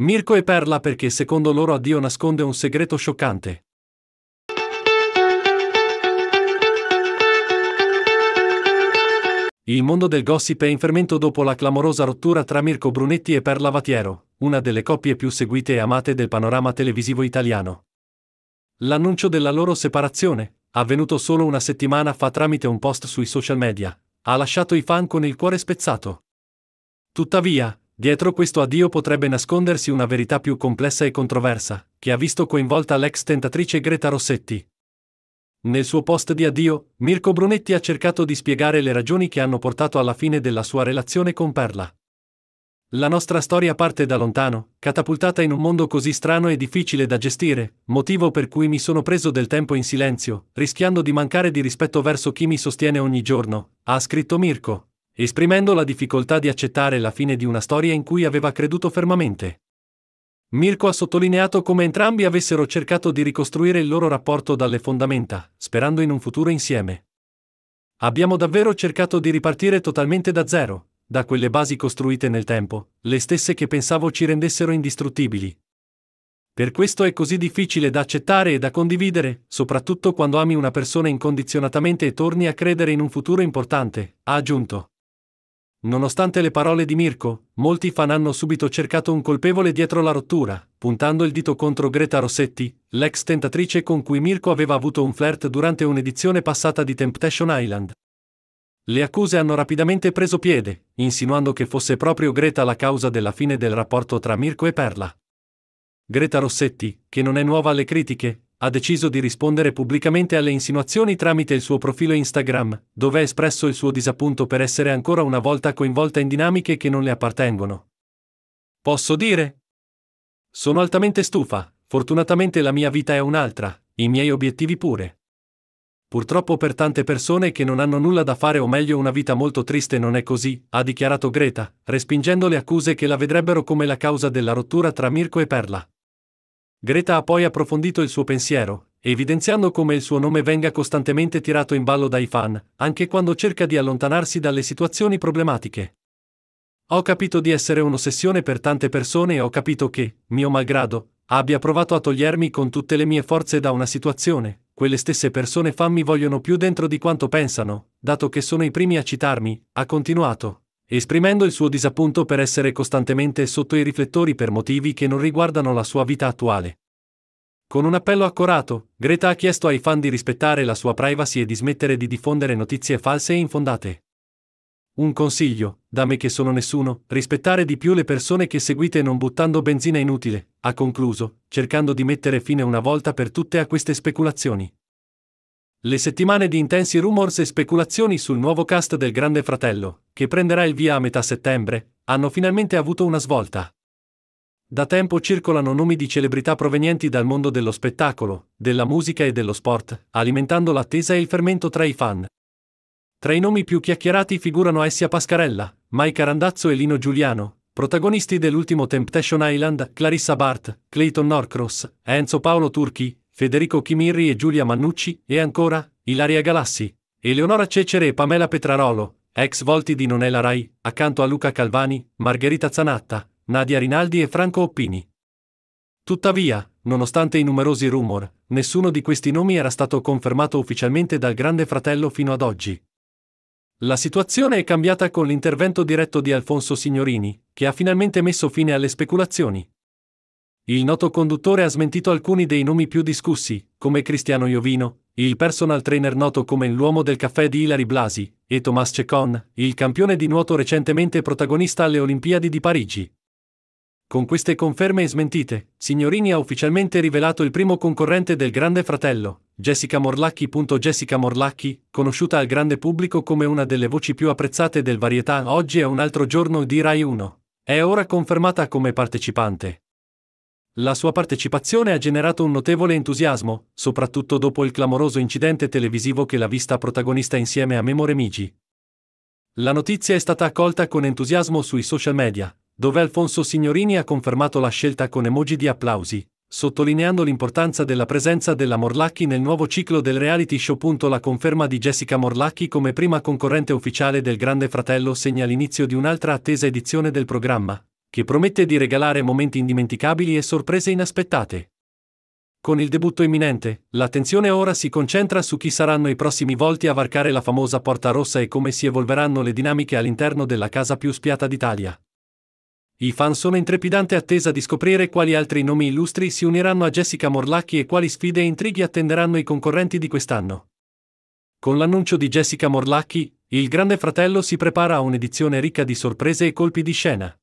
Mirko e Perla perché secondo loro addio nasconde un segreto scioccante. Il mondo del gossip è in fermento dopo la clamorosa rottura tra Mirko Brunetti e Perla Vatiero, una delle coppie più seguite e amate del panorama televisivo italiano. L'annuncio della loro separazione, avvenuto solo una settimana fa tramite un post sui social media, ha lasciato i fan con il cuore spezzato. Tuttavia, Dietro questo addio potrebbe nascondersi una verità più complessa e controversa, che ha visto coinvolta l'ex tentatrice Greta Rossetti. Nel suo post di addio, Mirko Brunetti ha cercato di spiegare le ragioni che hanno portato alla fine della sua relazione con Perla. La nostra storia parte da lontano, catapultata in un mondo così strano e difficile da gestire, motivo per cui mi sono preso del tempo in silenzio, rischiando di mancare di rispetto verso chi mi sostiene ogni giorno, ha scritto Mirko esprimendo la difficoltà di accettare la fine di una storia in cui aveva creduto fermamente. Mirko ha sottolineato come entrambi avessero cercato di ricostruire il loro rapporto dalle fondamenta, sperando in un futuro insieme. Abbiamo davvero cercato di ripartire totalmente da zero, da quelle basi costruite nel tempo, le stesse che pensavo ci rendessero indistruttibili. Per questo è così difficile da accettare e da condividere, soprattutto quando ami una persona incondizionatamente e torni a credere in un futuro importante, ha aggiunto. Nonostante le parole di Mirko, molti fan hanno subito cercato un colpevole dietro la rottura, puntando il dito contro Greta Rossetti, l'ex tentatrice con cui Mirko aveva avuto un flirt durante un'edizione passata di Temptation Island. Le accuse hanno rapidamente preso piede, insinuando che fosse proprio Greta la causa della fine del rapporto tra Mirko e Perla. Greta Rossetti, che non è nuova alle critiche, ha deciso di rispondere pubblicamente alle insinuazioni tramite il suo profilo Instagram, dove ha espresso il suo disappunto per essere ancora una volta coinvolta in dinamiche che non le appartengono. Posso dire? Sono altamente stufa, fortunatamente la mia vita è un'altra, i miei obiettivi pure. Purtroppo per tante persone che non hanno nulla da fare o meglio una vita molto triste non è così, ha dichiarato Greta, respingendo le accuse che la vedrebbero come la causa della rottura tra Mirko e Perla. Greta ha poi approfondito il suo pensiero, evidenziando come il suo nome venga costantemente tirato in ballo dai fan, anche quando cerca di allontanarsi dalle situazioni problematiche. Ho capito di essere un'ossessione per tante persone e ho capito che, mio malgrado, abbia provato a togliermi con tutte le mie forze da una situazione, quelle stesse persone fan mi vogliono più dentro di quanto pensano, dato che sono i primi a citarmi, ha continuato esprimendo il suo disappunto per essere costantemente sotto i riflettori per motivi che non riguardano la sua vita attuale. Con un appello accorato, Greta ha chiesto ai fan di rispettare la sua privacy e di smettere di diffondere notizie false e infondate. Un consiglio, da me che sono nessuno, rispettare di più le persone che seguite non buttando benzina inutile, ha concluso, cercando di mettere fine una volta per tutte a queste speculazioni. Le settimane di intensi rumors e speculazioni sul nuovo cast del Grande Fratello, che prenderà il via a metà settembre, hanno finalmente avuto una svolta. Da tempo circolano nomi di celebrità provenienti dal mondo dello spettacolo, della musica e dello sport, alimentando l'attesa e il fermento tra i fan. Tra i nomi più chiacchierati figurano Essia Pascarella, Mike Randazzo e Lino Giuliano, protagonisti dell'ultimo Temptation Island, Clarissa Bart, Clayton Norcross, Enzo Paolo Turchi, Federico Chimirri e Giulia Mannucci, e ancora, Ilaria Galassi, Eleonora Cecere e Pamela Petrarolo, ex volti di Non Rai, accanto a Luca Calvani, Margherita Zanatta, Nadia Rinaldi e Franco Oppini. Tuttavia, nonostante i numerosi rumor, nessuno di questi nomi era stato confermato ufficialmente dal Grande Fratello fino ad oggi. La situazione è cambiata con l'intervento diretto di Alfonso Signorini, che ha finalmente messo fine alle speculazioni. Il noto conduttore ha smentito alcuni dei nomi più discussi, come Cristiano Iovino, il personal trainer noto come l'uomo del caffè di Hilary Blasi, e Thomas Cecon, il campione di nuoto recentemente protagonista alle Olimpiadi di Parigi. Con queste conferme e smentite, Signorini ha ufficialmente rivelato il primo concorrente del Grande Fratello, Jessica Morlacchi. Jessica Morlacchi, conosciuta al grande pubblico come una delle voci più apprezzate del varietà, oggi è un altro giorno di Rai 1. È ora confermata come partecipante. La sua partecipazione ha generato un notevole entusiasmo, soprattutto dopo il clamoroso incidente televisivo che l'ha vista protagonista insieme a Memo Remigi. La notizia è stata accolta con entusiasmo sui social media, dove Alfonso Signorini ha confermato la scelta con emoji di applausi, sottolineando l'importanza della presenza della Morlacchi nel nuovo ciclo del reality show. La conferma di Jessica Morlacchi come prima concorrente ufficiale del Grande Fratello segna l'inizio di un'altra attesa edizione del programma, che promette di regalare momenti indimenticabili e sorprese inaspettate. Con il debutto imminente, l'attenzione ora si concentra su chi saranno i prossimi volti a varcare la famosa porta rossa e come si evolveranno le dinamiche all'interno della casa più spiata d'Italia. I fan sono in trepidante attesa di scoprire quali altri nomi illustri si uniranno a Jessica Morlacchi e quali sfide e intrighi attenderanno i concorrenti di quest'anno. Con l'annuncio di Jessica Morlacchi, il Grande Fratello si prepara a un'edizione ricca di sorprese e colpi di scena.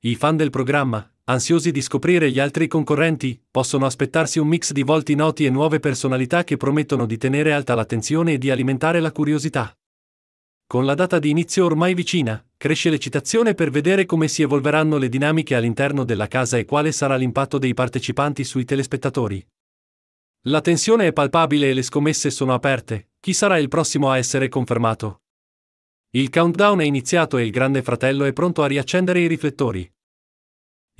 I fan del programma, ansiosi di scoprire gli altri concorrenti, possono aspettarsi un mix di volti noti e nuove personalità che promettono di tenere alta l'attenzione e di alimentare la curiosità. Con la data di inizio ormai vicina, cresce l'eccitazione per vedere come si evolveranno le dinamiche all'interno della casa e quale sarà l'impatto dei partecipanti sui telespettatori. La tensione è palpabile e le scommesse sono aperte, chi sarà il prossimo a essere confermato? Il countdown è iniziato e il Grande Fratello è pronto a riaccendere i riflettori.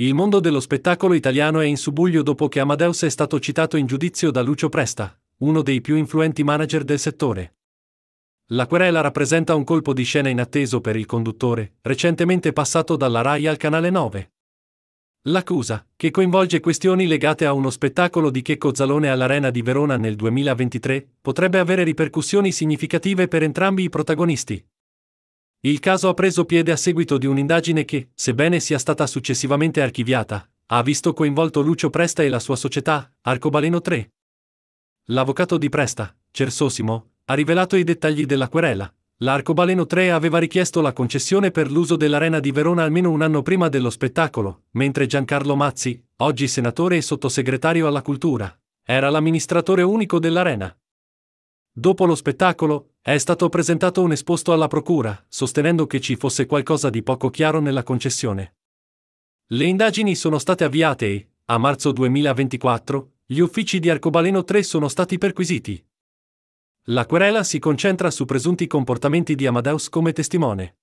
Il mondo dello spettacolo italiano è in subuglio dopo che Amadeus è stato citato in giudizio da Lucio Presta, uno dei più influenti manager del settore. La querela rappresenta un colpo di scena inatteso per il conduttore, recentemente passato dalla RAI al canale 9. L'accusa, che coinvolge questioni legate a uno spettacolo di Checco Zalone all'Arena di Verona nel 2023, potrebbe avere ripercussioni significative per entrambi i protagonisti, il caso ha preso piede a seguito di un'indagine che, sebbene sia stata successivamente archiviata, ha visto coinvolto Lucio Presta e la sua società, Arcobaleno 3. L'avvocato di Presta, Cersosimo, ha rivelato i dettagli della querela. L'Arcobaleno 3 aveva richiesto la concessione per l'uso dell'Arena di Verona almeno un anno prima dello spettacolo, mentre Giancarlo Mazzi, oggi senatore e sottosegretario alla cultura, era l'amministratore unico dell'Arena. Dopo lo spettacolo, è stato presentato un esposto alla Procura, sostenendo che ci fosse qualcosa di poco chiaro nella concessione. Le indagini sono state avviate e, a marzo 2024, gli uffici di Arcobaleno 3 sono stati perquisiti. La querela si concentra su presunti comportamenti di Amadeus come testimone.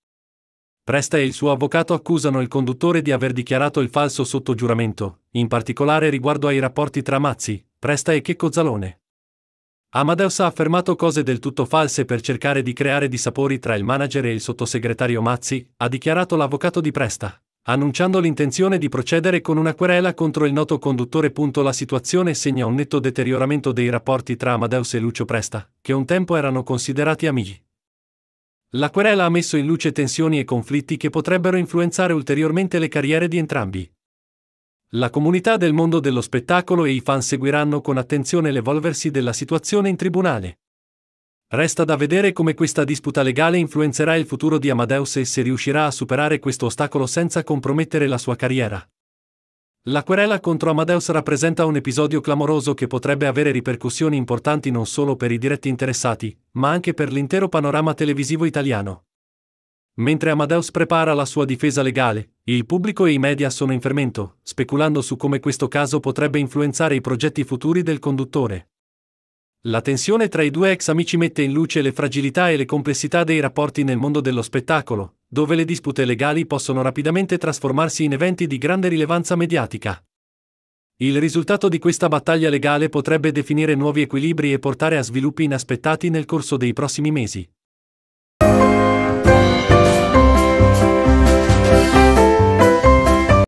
Presta e il suo avvocato accusano il conduttore di aver dichiarato il falso sotto giuramento, in particolare riguardo ai rapporti tra Mazzi, Presta e Checco Zalone. Amadeus ha affermato cose del tutto false per cercare di creare dissapori tra il manager e il sottosegretario Mazzi, ha dichiarato l'avvocato di Presta, annunciando l'intenzione di procedere con una querela contro il noto conduttore. La situazione segna un netto deterioramento dei rapporti tra Amadeus e Lucio Presta, che un tempo erano considerati amici. La querela ha messo in luce tensioni e conflitti che potrebbero influenzare ulteriormente le carriere di entrambi. La comunità del mondo dello spettacolo e i fan seguiranno con attenzione l'evolversi della situazione in tribunale. Resta da vedere come questa disputa legale influenzerà il futuro di Amadeus e se riuscirà a superare questo ostacolo senza compromettere la sua carriera. La querela contro Amadeus rappresenta un episodio clamoroso che potrebbe avere ripercussioni importanti non solo per i diretti interessati, ma anche per l'intero panorama televisivo italiano. Mentre Amadeus prepara la sua difesa legale, il pubblico e i media sono in fermento, speculando su come questo caso potrebbe influenzare i progetti futuri del conduttore. La tensione tra i due ex amici mette in luce le fragilità e le complessità dei rapporti nel mondo dello spettacolo, dove le dispute legali possono rapidamente trasformarsi in eventi di grande rilevanza mediatica. Il risultato di questa battaglia legale potrebbe definire nuovi equilibri e portare a sviluppi inaspettati nel corso dei prossimi mesi.